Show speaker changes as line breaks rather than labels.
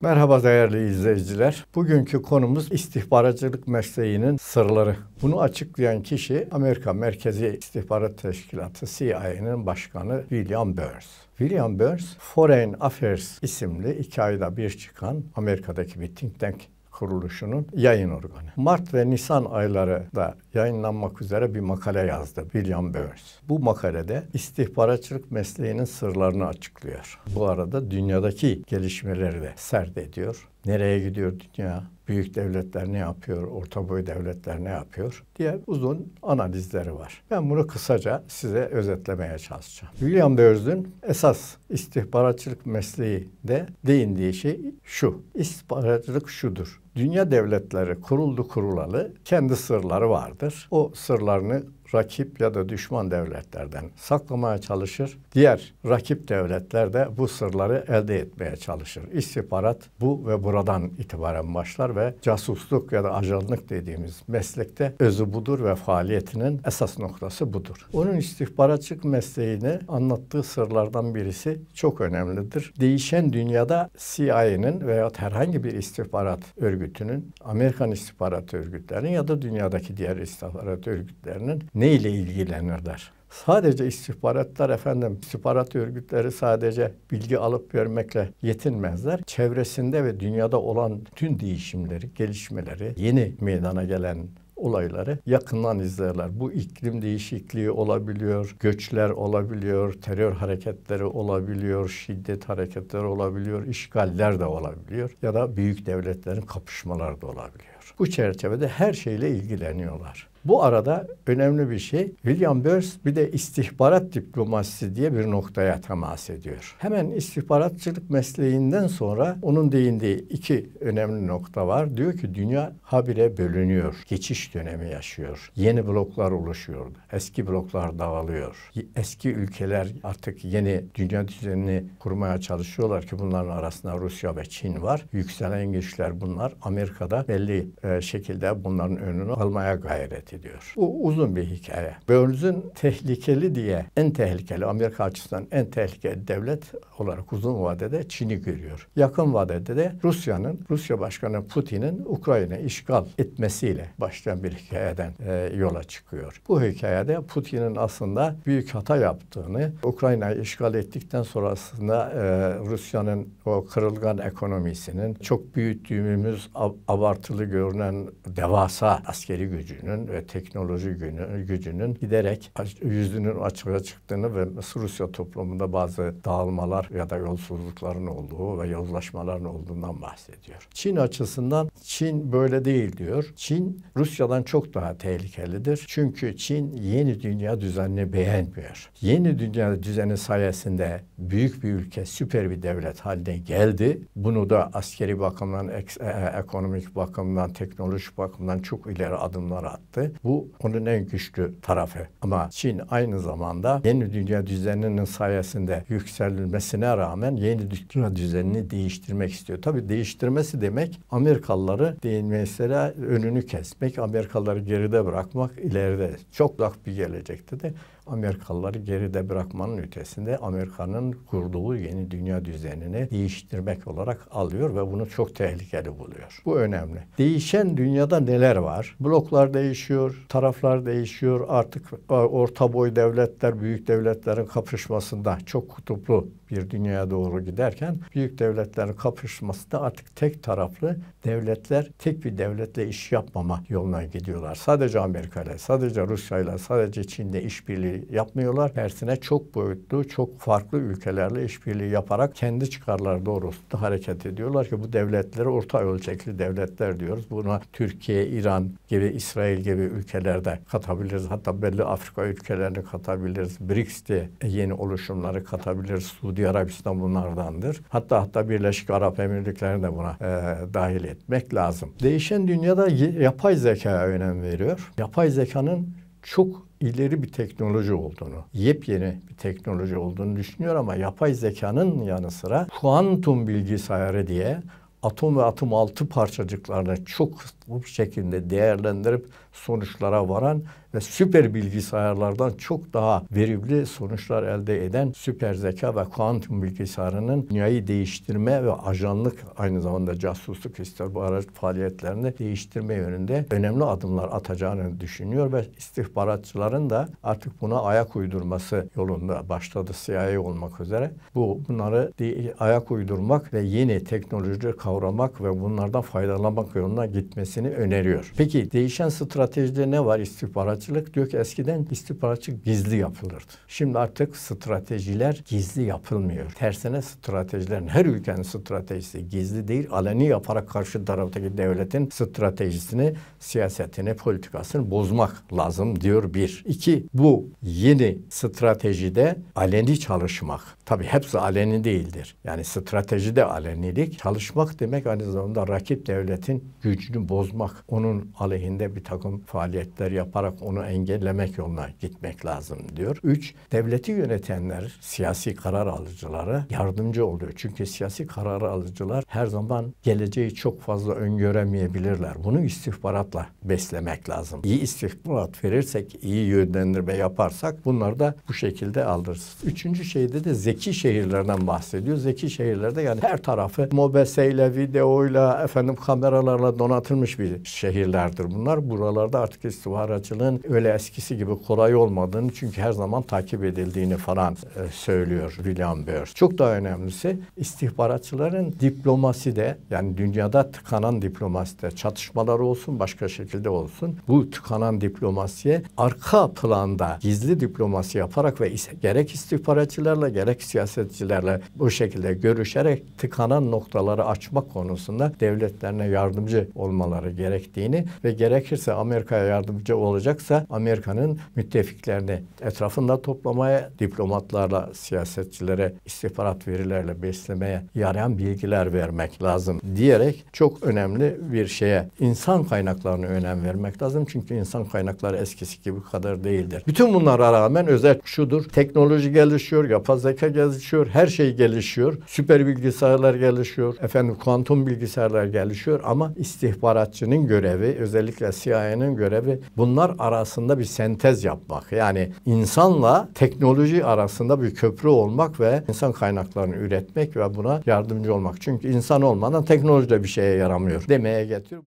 Merhaba değerli izleyiciler. Bugünkü konumuz istihbaratçılık mesleğinin sırları. Bunu açıklayan kişi Amerika Merkezi İstihbarat Teşkilatı CIA'nın başkanı William Burns. William Burns, Foreign Affairs isimli iki ayda bir çıkan Amerika'daki bir think tank kuruluşunun yayın organı. Mart ve Nisan ayları da yayınlanmak üzere bir makale yazdı William Burns. Bu makalede istihbaratçılık mesleğinin sırlarını açıklıyor. Bu arada dünyadaki gelişmeleri de serd ediyor. Nereye gidiyor dünya? Büyük devletler ne yapıyor? Orta boy devletler ne yapıyor? diye uzun analizleri var. Ben bunu kısaca size özetlemeye çalışacağım. William Burroughs'un esas istihbaratçılık mesleği de değindiği şey şu. İstihbaratçılık şudur. Dünya devletleri kuruldu kurulalı kendi sırları vardır. O sırlarını rakip ya da düşman devletlerden saklamaya çalışır. Diğer rakip devletler de bu sırları elde etmeye çalışır. İstihbarat bu ve buradan itibaren başlar ve casusluk ya da ajanlık dediğimiz meslekte özü budur ve faaliyetinin esas noktası budur. Onun istihbaratçılık mesleğini anlattığı sırlardan birisi çok önemlidir. Değişen dünyada CIA'nin veya herhangi bir istihbarat örgütünün, Amerikan istihbarat örgütlerinin ya da dünyadaki diğer istihbarat örgütlerinin ne ile ilgilenirler? Sadece istihbaratlar efendim, istihbarat örgütleri sadece bilgi alıp vermekle yetinmezler. Çevresinde ve dünyada olan tüm değişimleri, gelişmeleri, yeni meydana gelen olayları yakından izlerler. Bu iklim değişikliği olabiliyor, göçler olabiliyor, terör hareketleri olabiliyor, şiddet hareketleri olabiliyor, işgaller de olabiliyor ya da büyük devletlerin kapışmaları da olabiliyor. Bu çerçevede her şeyle ilgileniyorlar. Bu arada önemli bir şey William Burns bir de istihbarat diplomasisi diye bir noktaya temas ediyor. Hemen istihbaratçılık mesleğinden sonra onun değindiği iki önemli nokta var. Diyor ki dünya habire bölünüyor. Geçiş dönemi yaşıyor. Yeni bloklar oluşuyor. Eski bloklar dağılıyor. Eski ülkeler artık yeni dünya düzenini kurmaya çalışıyorlar ki bunların arasında Rusya ve Çin var. Yükselen güçler bunlar. Amerika'da belli e, şekilde bunların önünü almaya gayret ediyor ediyor. Bu uzun bir hikaye. Burns'ün tehlikeli diye en tehlikeli Amerika açısından en tehlikeli devlet olarak uzun vadede Çin'i görüyor. Yakın vadede de Rusya'nın, Rusya Başkanı Putin'in Ukrayna işgal etmesiyle başlayan bir hikayeden e, yola çıkıyor. Bu hikayede Putin'in aslında büyük hata yaptığını, Ukrayna'yı işgal ettikten sonrasında e, Rusya'nın o kırılgan ekonomisinin çok büyüttüğümüz abartılı görünen devasa askeri gücünün ve teknoloji günü, gücünün giderek yüzünün açığa çıktığını ve Rusya toplumunda bazı dağılmalar ya da yolsuzlukların olduğu ve yozlaşmaların olduğundan bahsediyor. Çin açısından Çin böyle değil diyor. Çin Rusya'dan çok daha tehlikelidir. Çünkü Çin yeni dünya düzenini beğenmiyor. Yeni dünya düzeni sayesinde büyük bir ülke, süper bir devlet haline geldi. Bunu da askeri bakımdan, ek, e-, e-, ekonomik bakımdan, teknolojik bakımdan çok ileri adımlar attı bu onun en güçlü tarafı. Ama Çin aynı zamanda yeni dünya düzeninin sayesinde yükselmesine rağmen yeni dünya düzenini değiştirmek istiyor. Tabi değiştirmesi demek Amerikalıları mesela önünü kesmek, Amerikalıları geride bırakmak ileride çok uzak bir gelecekte de Amerikalıları geride bırakmanın ötesinde Amerika'nın kurduğu yeni dünya düzenini değiştirmek olarak alıyor ve bunu çok tehlikeli buluyor. Bu önemli. Değişen dünyada neler var? Bloklar değişiyor değişiyor, taraflar değişiyor. Artık e, orta boy devletler büyük devletlerin kapışmasında çok kutuplu bir dünyaya doğru giderken büyük devletlerin kapışmasında artık tek taraflı devletler tek bir devletle iş yapmama yoluna gidiyorlar. Sadece Amerika ile, sadece Rusya ile, sadece Çin'de işbirliği yapmıyorlar. Tersine çok boyutlu, çok farklı ülkelerle işbirliği yaparak kendi çıkarları doğrultusunda hareket ediyorlar ki bu devletleri orta ölçekli devletler diyoruz. Buna Türkiye, İran gibi, İsrail gibi ülkelerde katabiliriz. Hatta belli Afrika ülkelerini katabiliriz. BRICS diye yeni oluşumları katabiliriz. Suudi Arabistan bunlardandır. Hatta hatta Birleşik Arap Emirlikleri de buna e, dahil etmek lazım. Değişen dünyada yapay zekaya önem veriyor. Yapay zekanın çok ileri bir teknoloji olduğunu, yepyeni bir teknoloji olduğunu düşünüyor ama yapay zekanın yanı sıra kuantum bilgisayarı diye atom ve atom altı parçacıklarını çok bu şekilde değerlendirip sonuçlara varan ve süper bilgisayarlardan çok daha verimli sonuçlar elde eden süper zeka ve kuantum bilgisayarının dünyayı değiştirme ve ajanlık aynı zamanda casusluk istihbarat faaliyetlerini değiştirme yönünde önemli adımlar atacağını düşünüyor ve istihbaratçıların da artık buna ayak uydurması yolunda başladı CIA olmak üzere. Bu bunları ayak uydurmak ve yeni teknolojileri kavramak ve bunlardan faydalanmak yoluna gitmesi edilmesini öneriyor. Peki değişen stratejide ne var istihbaratçılık? Diyor ki eskiden istihbaratçılık gizli yapılırdı. Şimdi artık stratejiler gizli yapılmıyor. Tersine stratejilerin her ülkenin stratejisi gizli değil, aleni yaparak karşı taraftaki devletin stratejisini, siyasetini, politikasını bozmak lazım diyor bir. İki, bu yeni stratejide aleni çalışmak. Tabi hepsi aleni değildir. Yani stratejide alenilik çalışmak demek aynı zamanda rakip devletin gücünü boz bozmak, onun aleyhinde bir takım faaliyetler yaparak onu engellemek yoluna gitmek lazım diyor. Üç, devleti yönetenler, siyasi karar alıcılara yardımcı oluyor. Çünkü siyasi karar alıcılar her zaman geleceği çok fazla öngöremeyebilirler. Bunu istihbaratla beslemek lazım. İyi istihbarat verirsek, iyi yönlendirme yaparsak bunları da bu şekilde alırız. Üçüncü şeyde de zeki şehirlerden bahsediyor. Zeki şehirlerde yani her tarafı mobeseyle, videoyla, efendim kameralarla donatılmış bir şehirlerdir bunlar. Buralarda artık istihbaratçılığın öyle eskisi gibi kolay olmadığını çünkü her zaman takip edildiğini falan e, söylüyor William Burns. Çok daha önemlisi istihbaratçıların de yani dünyada tıkanan diplomasi de çatışmalar olsun başka şekilde olsun bu tıkanan diplomasiye arka planda gizli diplomasi yaparak ve gerek istihbaratçılarla gerek siyasetçilerle bu şekilde görüşerek tıkanan noktaları açmak konusunda devletlerine yardımcı olmaları olmaları gerektiğini ve gerekirse Amerika'ya yardımcı olacaksa Amerika'nın müttefiklerini etrafında toplamaya, diplomatlarla, siyasetçilere, istihbarat verilerle beslemeye yarayan bilgiler vermek lazım diyerek çok önemli bir şeye insan kaynaklarına önem vermek lazım. Çünkü insan kaynakları eskisi gibi kadar değildir. Bütün bunlara rağmen özel şudur. Teknoloji gelişiyor, yapay zeka gelişiyor, her şey gelişiyor. Süper bilgisayarlar gelişiyor. Efendim kuantum bilgisayarlar gelişiyor ama istihbarat istihbaratçının görevi, özellikle CIA'nın görevi bunlar arasında bir sentez yapmak. Yani insanla teknoloji arasında bir köprü olmak ve insan kaynaklarını üretmek ve buna yardımcı olmak. Çünkü insan olmadan teknoloji de bir şeye yaramıyor demeye getiriyor.